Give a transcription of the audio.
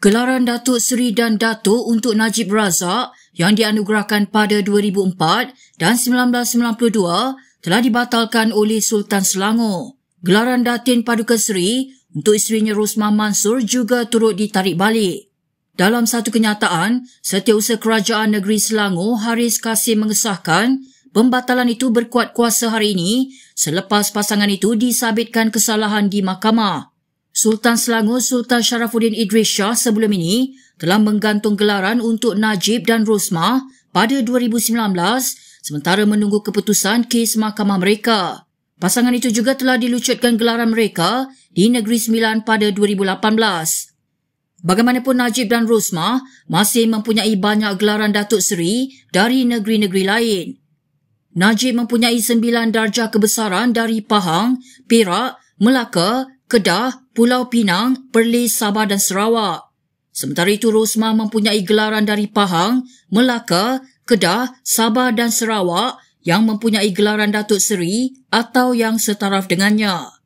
Gelaran Datuk Seri dan Datuk untuk Najib Razak yang dianugerahkan pada 2004 dan 1992 telah dibatalkan oleh Sultan Selangor. Gelaran Datin Paduka Seri untuk isterinya Rosmah Mansur juga turut ditarik balik. Dalam satu kenyataan, Setiausaha Kerajaan Negeri Selangor Haris Kasim mengesahkan pembatalan itu berkuat kuasa hari ini selepas pasangan itu disabitkan kesalahan di mahkamah. Sultan Selangor Sultan Sharafuddin Idris Shah sebelum ini telah menggantung gelaran untuk Najib dan Rosma pada 2019 sementara menunggu keputusan kes mahkamah mereka. Pasangan itu juga telah dilucutkan gelaran mereka di Negeri Sembilan pada 2018. Bagaimanapun Najib dan Rosma masih mempunyai banyak gelaran Datuk Seri dari negeri-negeri lain. Najib mempunyai sembilan darjah kebesaran dari Pahang, Perak, Melaka, Kedah, Pulau Pinang, Perlis, Sabah dan Sarawak. Sementara itu Rosma mempunyai gelaran dari Pahang, Melaka, Kedah, Sabah dan Sarawak yang mempunyai gelaran Datuk Seri atau yang setaraf dengannya.